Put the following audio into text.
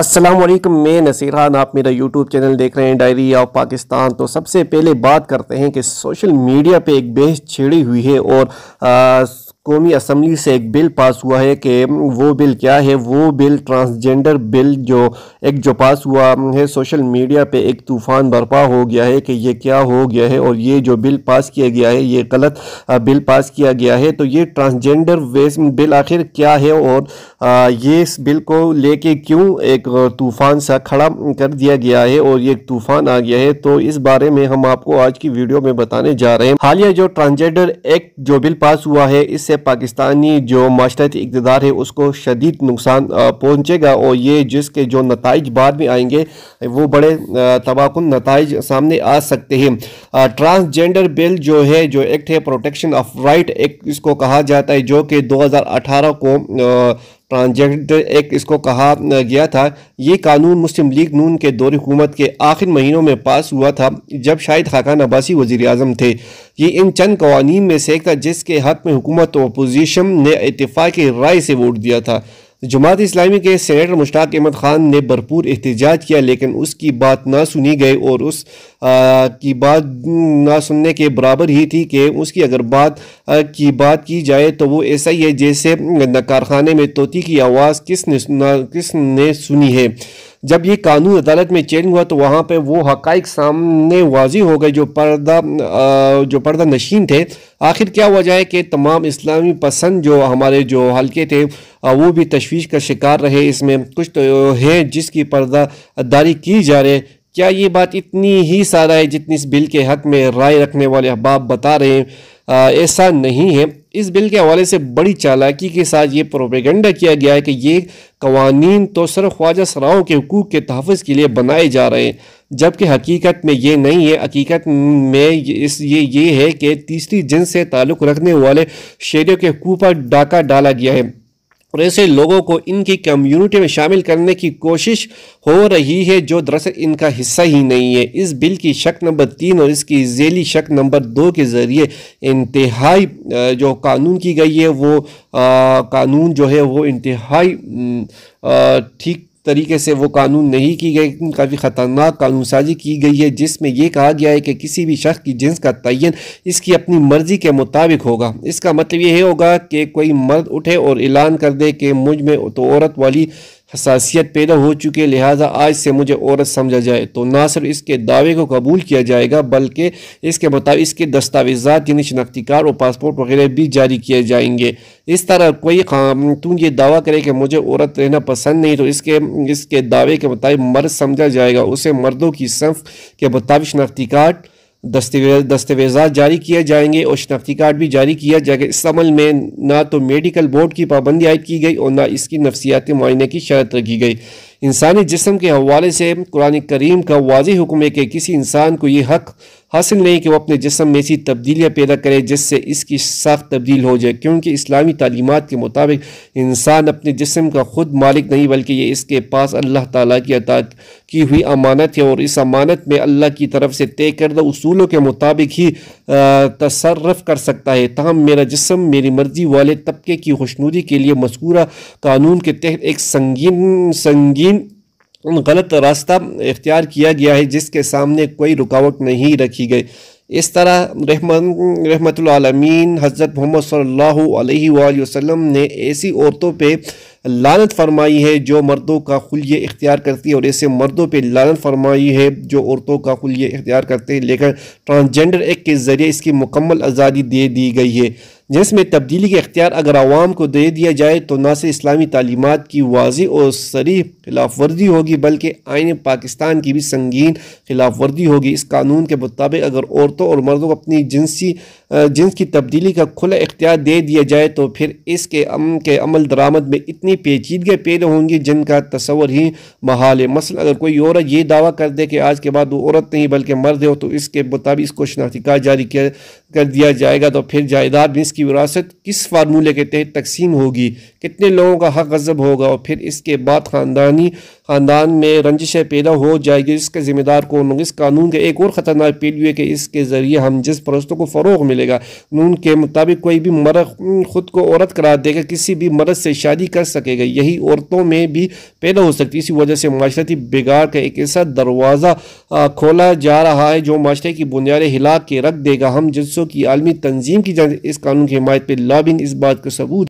असलम मैं खान आप मेरा यूट्यूब चैनल देख रहे हैं डायरी ऑफ पाकिस्तान तो सबसे पहले बात करते हैं कि सोशल मीडिया पे एक बहस छिड़ी हुई है और आ, कौमी असम्बली से एक बिल पास हुआ है कि वो बिल क्या है वो बिल ट्रांसजेंडर बिल जो एक जो पास हुआ है सोशल मीडिया पे एक तूफ़ान बर्पा हो गया है कि ये क्या हो गया है और ये जो बिल पास किया गया है ये गलत बिल पास किया गया है तो ये ट्रांसजेंडर वेस बिल आखिर क्या है और ये इस बिल को लेके क्यों एक तूफ़ान सा खड़ा कर दिया गया है और ये एक तूफ़ान आ गया है तो इस बारे में हम आपको आज की वीडियो में बताने जा रहे हैं हालिया जो ट्रांसजेंडर एक्ट जो बिल पास हुआ है इस से पाकिस्तानी जो माशरती इकतदार है उसको शदीद नुकसान पहुँचेगा और ये जिसके जो नतज बाद में आएंगे वो बड़े तबाहकुन नतज सामने आ सकते हैं ट्रांसजेंडर बिल जो है जो एक्ट है प्रोटेक्शन ऑफ राइट एक्ट इसको कहा जाता है जो कि दो हजार अठारह को ट्रांजेक्ट एक्ट इसको कहा गया था ये कानून मुस्लिम लीग नून के दौर हुकूमत के आखिर महीनों में पास हुआ था जब शाहिद खाकान अब्बासी वजी अजम थे ये इन चंद कवानीन में से एक था जिसके हक में हुकूमत अपोजिशन ने इतफ़ाक़ राय से वोट दिया था तो जमात इस्लामी के सेनेटर मुश्ताक अहमद ख़ान ने भरपूर एहतजाज किया लेकिन उसकी बात ना सुनी गई और उस आ, की बात ना सुनने के बराबर ही थी कि उसकी अगर बात आ, की बात की जाए तो वो ऐसा ही है जैसे कारखाने में तोती की आवाज़ किसने सुना किसने सुनी है जब ये कानून अदालत में चेंज हुआ तो वहाँ पे वो हकाइक सामने वाजी हो गए जो पर्दा जो पर्दा नशीन थे आखिर क्या वजह है कि तमाम इस्लामी पसंद जो हमारे जो हल्के थे वो भी तशवीश का शिकार रहे इसमें कुछ तो है जिसकी पर्दादारी की जा रही है क्या ये बात इतनी ही सारा है जितनी इस बिल के हक में राय रखने वाले अहबाब बता रहे हैं ऐसा नहीं है इस बिल के हवाले से बड़ी चालाकी के साथ ये प्रोपेगेंडा किया गया है कि ये कवानीन तो सिर्फ ख्वाजा सराओं के हकूक़ के तहफ़ के लिए बनाए जा रहे हैं जबकि हकीकत में ये नहीं है हकीकत में इस ये ये है कि तीसरी जिन से ताल्लुक़ रखने वाले शेरों के हकूक़ पर डाका डाला गया है और ऐसे लोगों को इनकी कम्युनिटी में शामिल करने की कोशिश हो रही है जो दरअसल इनका हिस्सा ही नहीं है इस बिल की शक नंबर तीन और इसकी जेली शक नंबर दो के ज़रिए इंतहाई जो कानून की गई है वो आ, कानून जो है वो इंतहाई ठीक तरीके से वो कानून नहीं की गई काफ़ी ख़तरनाक कानून साजी की गई है जिसमें यह कहा गया है कि किसी भी शख्स की जिन्स का तयन इसकी अपनी मर्ज़ी के मुताबिक होगा इसका मतलब यह होगा कि कोई मर्द उठे और ऐलान कर दे कि मुझ में तो औरत वाली हसासियत पैदा हो चुकी है लिहाजा आज से मुझे औरत समझा जाए तो ना सिर्फ इसके दावे को कबूल किया जाएगा बल्कि इसके मुताबिक इसके दस्तावेज़ा यानी शनाख्ती कार्ड और पासपोर्ट वगैरह भी जारी किए जाएंगे इस तरह कोई खातून ये दावा करे कि मुझे औरत रहना पसंद नहीं तो इसके इसके दावे के मुताबिक मर्द समझा जाएगा उसे मर्दों की सफ़ के मुताबिक शनाख्ती कार्ड दस्तावेज दस्तावेजा जारी किए जाएंगे और शनाख्ती कार्ड भी जारी किया जाएगा इस अमल में ना तो मेडिकल बोर्ड की पाबंदी आयद की गई और ना इसकी नफसियाती मायने की शरत रखी गई इंसानी जिसम के हवाले से कुरान करीम का वाजी हुक्म है कि किसी इंसान को ये हक़ हासिल नहीं कि वह अपने जिसम में ऐसी तब्दीलियाँ पैदा करे जिससे इसकी साख तब्दील हो जाए क्योंकि इस्लामी तलीमत के मुताबिक इंसान अपने जिसम का ख़ुद मालिक नहीं बल्कि ये इसके पास अल्लाह ताली की अता की हुई अमानत है और इस अमानत में अल्लाह की तरफ से तय करदा असूलों के मुताबिक ही तसरफ़ कर सकता है तहम मेरा जिसम मेरी मर्ज़ी वाले तबके की खुशनूदी के लिए मस्कूरा कानून के तहत एक संगीन संगीन गलत रास्ता इख्तियार किया गया है जिसके सामने कोई रुकावट नहीं रखी गई इस तरह रहमत रहमतमीन हज़रत मोहम्मद सल्लल्लाहु अलैहि वसल्लम ने ऐसी औरतों पे लानत फरमाई है जो मर्दों का खुलिए इख्तियार करती है और ऐसे मर्दों पे लानत फरमाई है जो औरतों का खुलिए इख्तियार करते हैं लेकिन ट्रांसजेंडर एक्ट के ज़रिए इसकी मुकम्मल आज़ादी दे दी गई है जिसमें तब्दीली के अख्तियार अगर आवाम को दे दिया जाए तो न सिर्फ इस्लामी तालीमत की वाजी और सरी खिलाफ वर्जी होगी बल्कि आइन पाकिस्तान की भी संगीन खिलाफ वर्जी होगी इस कानून के मुताबिक अगर औरतों और मर्दों को अपनी जिनसी जिन्स की तब्दीली का खुला इख्तियार दे दिया जाए तो फिर इसके अम के अमल दरामद में इतनी पेचीदगी पैदा होंगी जिनका तस्वर ही महाल है मसल अगर कोई औरत ये दावा कर दे कि आज के बाद वो औरत नहीं बल्कि मर्द हो तो इसके मुताबिक इसको शनाख्ती जारी किया कर दिया जाएगा तो फिर जायदाद में इसकी विरासत किस फार्मूले के तहत तकसीम होगी कितने लोगों का हक गजब होगा और फिर इसके बाद ख़ानदानी ख़ानदान में रंजिशें पैदा हो जाएगी इसके ज़िम्मेदार को इस कानून का एक और ख़तरनाक पीलिए है कि इसके ज़रिए हम जिस परस्तों को फ़रोग मिलेगा कानून के मुताबिक कोई भी मर्द ख़ुद को औरत करार देगा किसी भी मर्द से शादी कर सकेगा यही औरतों में भी पैदा हो सकती है इसी वजह से माशरती बिगाड़ का एक ऐसा दरवाज़ा खोला जा रहा है जो माशरे की बुनियादें हिला के रख देगा हम जिसों की आलमी तंजीम की जानब इस कानून की हमायत पर लाबिन इस बात का सबूत